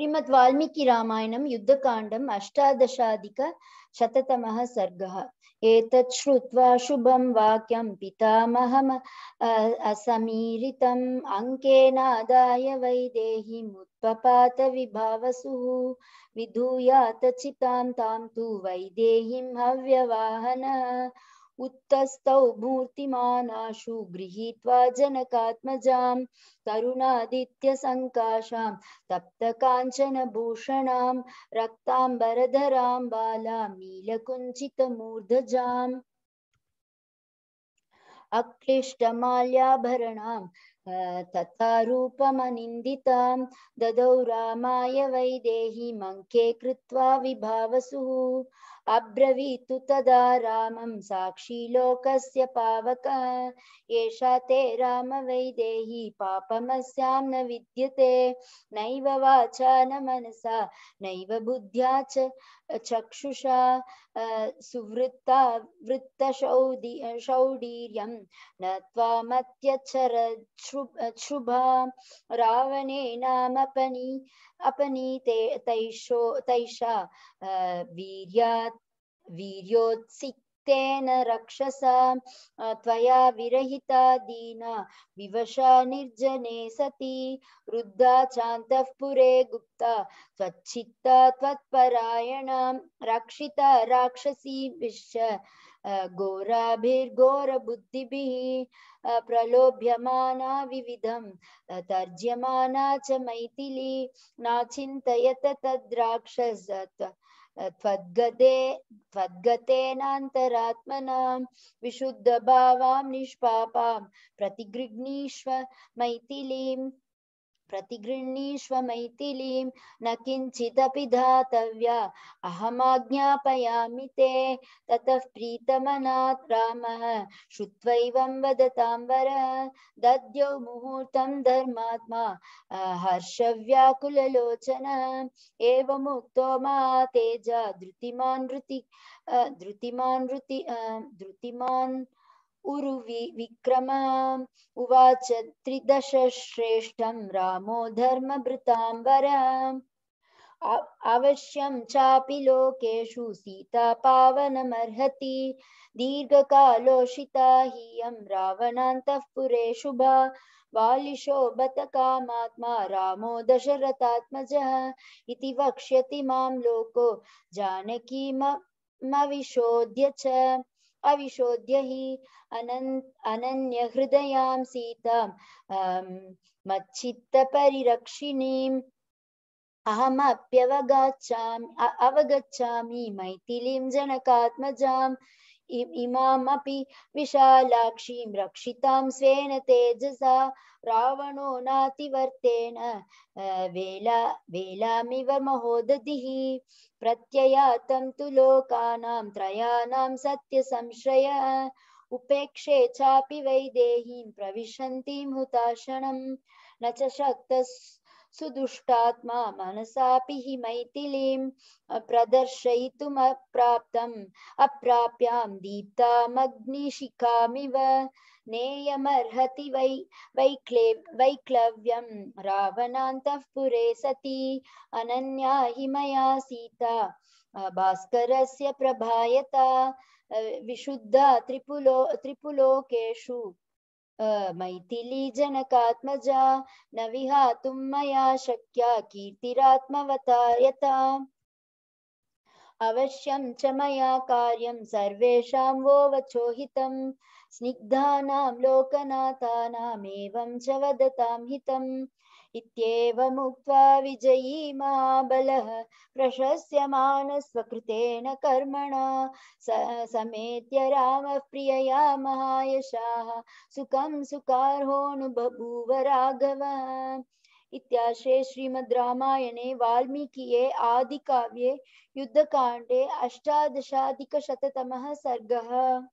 श्रीमद् वाल्मीकि रामायणं युद्धकाण्डम् अष्टादशाधिकशततमः सर्गः एतत् श्रुत्वा शुभं वाक्यं पितामहम् असमीरितम् अङ्केनादाय वैदेहीमुत्पपात विभावसुः विधूयात चितां तां तु वैदेहीं हव्यवाहनः उत्तस्तौ मूर्तिमानाशु गृहीत्वा जनकात्मजां तरुणादित्यसङ्काशां तप्तकाञ्चनभूषणां रक्ताम्बरधरां बालां नीलकुञ्चितमूर्धजाम् अक्लिष्टमाल्याभरणां तथा रूपमनिन्दितां ददौ रामाय वैदेहीमङ्के कृत्वा विभावसुः अब्रवीत तदा रामं साक्षी लोकस्य पावक एषा ते राम वैदेही पापमस्यां न विद्यते नैव वाचा न मनसा नैव बुद्ध्या च चक्षुषा सुवृत्ता वृत्तशौदि शौडीर्यं न त्वामत्यच्छरच्छुभा रावणेनामपनी अपनीते तैशो तैषा वीर्यात् वीर्योत्सिक्तेन रक्षसा त्वया विरहिता दीना विवशा निर्जने सती रुद्धा चान्तः गुप्ता त्वच्चित्ता त्वत्परायणा रक्षिता राक्षसी विश्च घोराभिर्घोरबुद्धिभिः प्रलोभ्यमाना विविधं तर्ज्यमाना च मैथिली नाचिन्तयत तद्राक्षस त्वद्गते त्वद्गतेनान्तरात्मनां विशुद्धभावां निष्पापां प्रतिगृह्णीष्व मैथिलीं प्रतिगृह्णीष्व मैथिलीं न किञ्चिदपि धातव्या अहमाज्ञापयामि ते ततः प्रीतमनात् रामः श्रुत्वैवं वदताम्बर दद्यौ मुहूर्तं धर्मात्मा हर्षव्याकुललोचन एवमुक्तो मा तेज धृतिमान् धृति धृतिमान् धृति धृतिमान् उरुवि विक्रम उवाच त्रिदशश्रेष्ठं रामो धर्म धर्मभृताम्बरा अवश्यम चापि लोकेशु सीता पावनमर्हति दीर्घकालोषिता हीयं रावणान्तःपुरे शुभ बालिशोभत कामात्मा रामो दशरथात्मजः इति वक्ष्यति मां लोको जानकीमविशोध्य च अविशोध्य हि अनन् सीता सीतां अहम अहमप्यवगच्छामि अवगच्छामि मैथिलीं जनकात्मज इमामपि विशालाक्षीं रक्षितां स्वेन तेजसा रावणो नातिवर्तेन वेला वेलामिव महोदधिः प्रत्ययातं तु लोकानां त्रयाणां सत्यसंश्रय उपेक्षे चापि वैदेहीं प्रविशन्तीं हुताशनं न च शक्तस् सुदुष्टात्मा मनसापि हि मैथिलीं प्रदर्शयितुमप्राप्तम् अप्राप्यां दीप्तामग्निशिखामिव नेयमर्हति वै वैक्ले वैक्लव्यं रावणान्तःपुरे पुरे सति अनन्या हि मया सीता भास्करस्य प्रभायता विशुद्धा त्रिपुलो त्रिपुलोकेषु मैथिली जनकात्मज न विहातुं मया शक्या कीर्तिरात्मवता यथा अवश्यं च मया कार्यं सर्वेषां वो वचोहितं स्निग्धानां लोकनाथानामेवं च वदतां हितम् इत्येवमुक्त्वा विजयी महाबलः प्रशस्यमान स्वकृतेन कर्मणा समेत्य रामः प्रियया महायशाः सुखं सुकार्होऽनुभूव राघव इत्याशे श्रीमद् रामायणे वाल्मीकिये आदिकाव्ये युद्धकाण्डे अष्टादशाधिकशततमः सर्गः